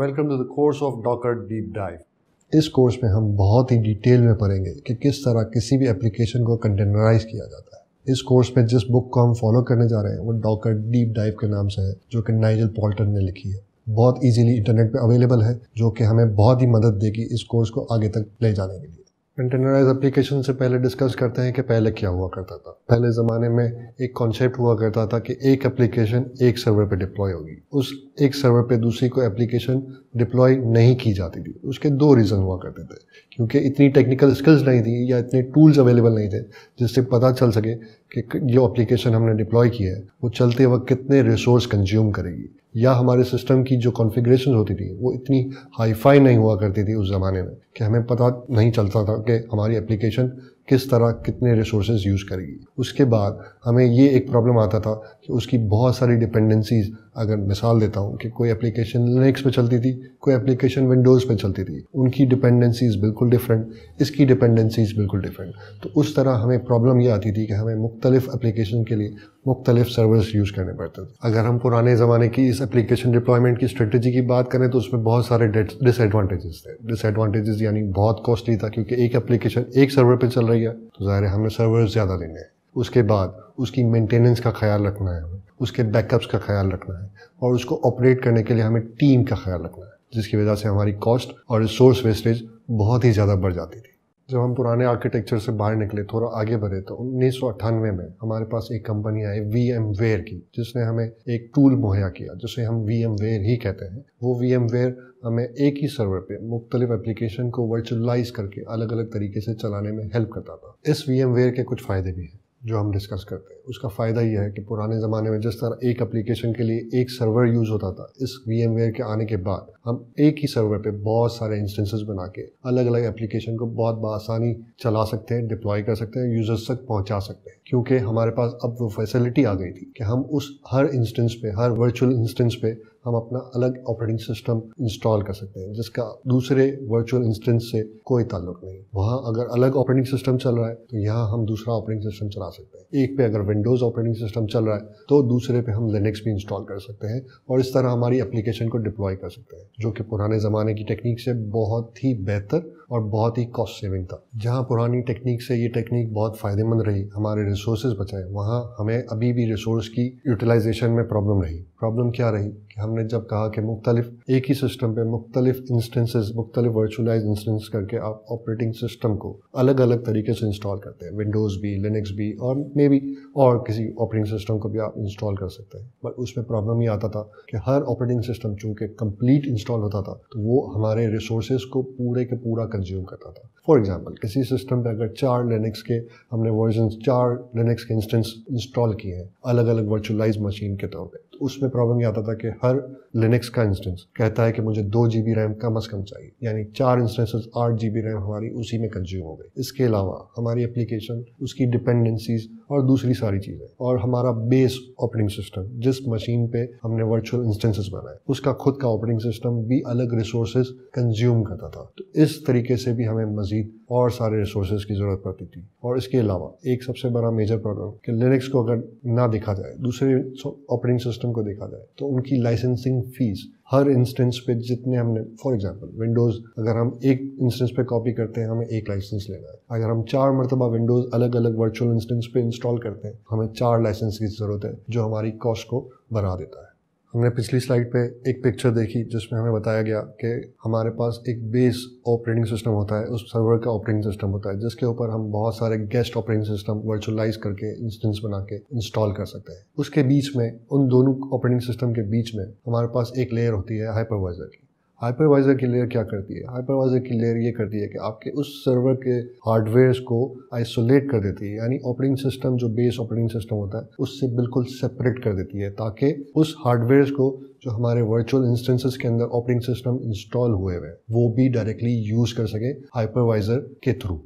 welcome to the course of Docker deep dive इस course में हम बहुत ही डिटेल में पढ़ेंगे कि किस तरह किसी भी एप्लीकेशन को कंटेनराइज किया जाता है इस कोर्स में जिस बुक को हम फॉलो करने जा रहे हैं वो डॉकर डीप डाइव के नाम से है जो कि नाइजल पॉल्टन ने लिखी है बहुत इजीली इंटरनेट पे अवेलेबल है जो कि हमें बहुत ही मदद देगी इस कोर्स को आगे तक ले जाने के लिए कंटेनराइज एप्लीकेशन से पहले डिस्कस करते हैं कि पहले क्या हुआ करता था पहले ज़माने में एक कॉन्सेप्ट हुआ करता था कि एक एप्लीकेशन एक सर्वर पे डिप्लॉय होगी उस एक सर्वर पे दूसरी को एप्लीकेशन डिप्लॉय नहीं की जाती थी उसके दो रीज़न हुआ करते थे क्योंकि इतनी टेक्निकल स्किल्स नहीं थी या इतने टूल्स अवेलेबल नहीं थे जिससे पता चल सके कि जो एप्लीकेशन हमने डिप्लॉय की है वो चलते वक्त कितने रिसोर्स कंज्यूम करेगी या हमारे सिस्टम की जो कॉन्फ़िगरेशन होती थी वो इतनी हाईफाई नहीं हुआ करती थी उस ज़माने में कि हमें पता नहीं चलता था कि हमारी एप्लीकेशन किस तरह कितने रिसोर्सेज यूज़ करेगी उसके बाद हमें ये एक प्रॉब्लम आता था कि उसकी बहुत सारी डिपेंडेंसीज़ अगर मिसाल देता हूँ कि कोई एप्लीकेशन लिनक्स पे चलती थी कोई एप्लीकेशन विंडोज़ पे चलती थी उनकी डिपेंडेंसीज़ बिल्कुल डिफरेंट इसकी डिपेंडेंसीज़ बिल्कुल डिफरेंट तो उस तरह हमें प्रॉब्लम ये आती थी कि हमें मुख्तलिफ एप्लीकेशन के लिए मुख्तलिफ सर्वर्स यूज़ करने पड़ते थे अगर हम पुराने ज़माने की इस एप्लीकेशन डिप्लॉयमेंट की स्ट्रेटजी की बात करें तो उसमें बहुत सारे डिसएडवांटेजेस थे डिसएडवांटेजेस यानी बहुत कॉस्टली था क्योंकि एक एप्लीकेशन एक सर्वर पर चल रही गया तो ज़ाहिर है हमें सर्वर ज़्यादा देने हैं उसके बाद उसकी मेंटेनेंस का ख्याल रखना है हमें उसके बैकअप्स का ख्याल रखना है और उसको ऑपरेट करने के लिए हमें टीम का ख्याल रखना है जिसकी वजह से हमारी कॉस्ट और रिसोर्स वेस्टेज बहुत ही ज़्यादा बढ़ जाती थी जब हम पुराने आर्किटेक्चर से बाहर निकले थोड़ा आगे बढ़े तो उन्नीस में हमारे पास एक कंपनी आई वी एम वेयर की जिसने हमें एक टूल मुहैया किया जिसे हम वी एम वेयर ही कहते हैं वो वी एम वेयर हमें एक ही सर्वर पे मुख्तलिफ एप्लीकेशन को वर्चुअलाइज करके अलग अलग तरीके से चलाने में हेल्प करता था इस वी एम वेयर के कुछ फ़ायदे भी हैं जो हम डिस्कस करते हैं उसका फ़ायदा यह है कि पुराने ज़माने में जिस तरह एक एप्लीकेशन के लिए एक सर्वर यूज़ होता था इस वी के आने के बाद हम एक ही सर्वर पे बहुत सारे इंस्टेंसेस बना के अलग अलग एप्लीकेशन को बहुत आसानी चला सकते हैं डिप्लॉय कर सकते हैं यूज़र्स तक पहुंचा सकते हैं क्योंकि हमारे पास अब वो फैसिलिटी आ गई थी कि हम उस हर इंस्टेंस पे हर वर्चुअल इंस्टेंस पे हम अपना अलग ऑपरेटिंग सिस्टम इंस्टॉल कर सकते हैं जिसका दूसरे वर्चुअल इंस्टेंस से कोई ताल्लुक नहीं वहाँ अगर अलग ऑपरेटिंग सिस्टम चल रहा है तो यहाँ हम दूसरा ऑपरेटिंग सिस्टम चला सकते हैं एक पे अगर विंडोज़ ऑपरेटिंग सिस्टम चल रहा है तो दूसरे पे हम लिनक्स भी इंस्टॉल कर सकते हैं और इस तरह हमारी एप्लीकेशन को डिप्लॉय कर सकते हैं जो कि पुराने ज़माने की टेक्निक से बहुत ही बेहतर और बहुत ही कॉस्ट सेविंग था जहाँ पुरानी टेक्निक से ये टेक्निक बहुत फ़ायदेमंद रही हमारे रिसोर्स बचाए वहाँ हमें अभी भी रिसोर्स की यूटिलाइजेशन में प्रॉब्लम रही प्रॉब्लम क्या रही कि हमने जब कहा कि मुख्तलिफ एक ही सिस्टम पे मुख्तलिफ इंस्टेंसेज मुख्तलिफ वर्चुअलाइज इंस्टेंस करके आप ऑपरेटिंग सिस्टम को अलग अलग तरीके से इंस्टॉल करते हैं विंडोज़ भी लिनक्स भी और मे बी और किसी ऑपरेटिंग सिस्टम को भी आप इंस्टॉल कर सकते हैं बट उसमें प्रॉब्लम ये आता था कि हर ऑपरेटिंग सिस्टम चूंकि कंप्लीट इंस्टॉल होता था तो वो हमारे रिसोर्सेज को पूरे के पूरा कंज्यूम करता था फॉर एग्जाम्पल किसी सिस्टम पे अगर चार लिनक्स के हमने वर्जन चार लिनक्स के इंस्टेंस इंस्टॉल किए हैं अलग अलग वर्चुअलाइज मशीन के तौर पर तो उसमें प्रॉब्लम ये आता था कि हर लिनक्स का इंस्टेंस कहता है कि मुझे दो जी बी रैम कम अज़ कम चाहिए यानी चार इंस्टेंसेस आठ जी बी रैम हमारी उसी में कंज्यूम हो गई इसके अलावा हमारी एप्लीकेशन उसकी डिपेंडेंसीज और दूसरी सारी चीज़ें और हमारा बेस ऑपरेटिंग सिस्टम जिस मशीन पे हमने वर्चुअल इंस्टेंसेस बनाए उसका खुद का ऑपरेटिंग सिस्टम भी अलग रिसोर्स कंज्यूम करता था तो इस तरीके से भी हमें मज़ीद और सारे रिसोर्स की ज़रूरत पड़ती थी और इसके अलावा एक सबसे बड़ा मेजर प्रॉब्लम कि लिनक्स को अगर ना देखा जाए दूसरे ऑपरेटिंग सिस्टम सिस्टम को देखा जाए तो उनकी लाइसेंसिंग फीस हर इंस्टेंस पे जितने हमने फॉर एग्जांपल विंडोज़ अगर हम एक इंस्टेंस पे कॉपी करते हैं हमें एक लाइसेंस लेना है अगर हम चार मरतबा विंडोज़ अलग अलग वर्चुअल इंस्टेंस पे इंस्टॉल करते हैं हमें चार लाइसेंस की ज़रूरत है जो हमारी कॉस्ट को बढ़ा देता है हमने पिछली स्लाइड पे एक पिक्चर देखी जिसमें हमें बताया गया कि हमारे पास एक बेस ऑपरेटिंग सिस्टम होता है उस सर्वर का ऑपरेटिंग सिस्टम होता है जिसके ऊपर हम बहुत सारे गेस्ट ऑपरेटिंग सिस्टम वर्चुअलाइज करके इंस्टेंस बना के इंस्टॉल कर सकते हैं उसके बीच में उन दोनों ऑपरेटिंग सिस्टम के बीच में हमारे पास एक लेयर होती है हाइपरवाइजर की हाइपरवाइजर की लेयर क्या करती है हाइपरवाइजर की लेयर ये करती है कि आपके उस सर्वर के हार्डवेयर को आइसोलेट कर देती है यानी ऑपरेटिंग सिस्टम जो बेस ऑपरेटिंग सिस्टम होता है उससे बिल्कुल सेपरेट कर देती है ताकि उस हार्डवेयर को जो हमारे वर्चुअल इंस्टेंसेस के अंदर ऑपरेटिंग सिस्टम इंस्टॉल हुए हुए हैं वो भी डायरेक्टली यूज़ कर सके हाइपरवाइजर के थ्रू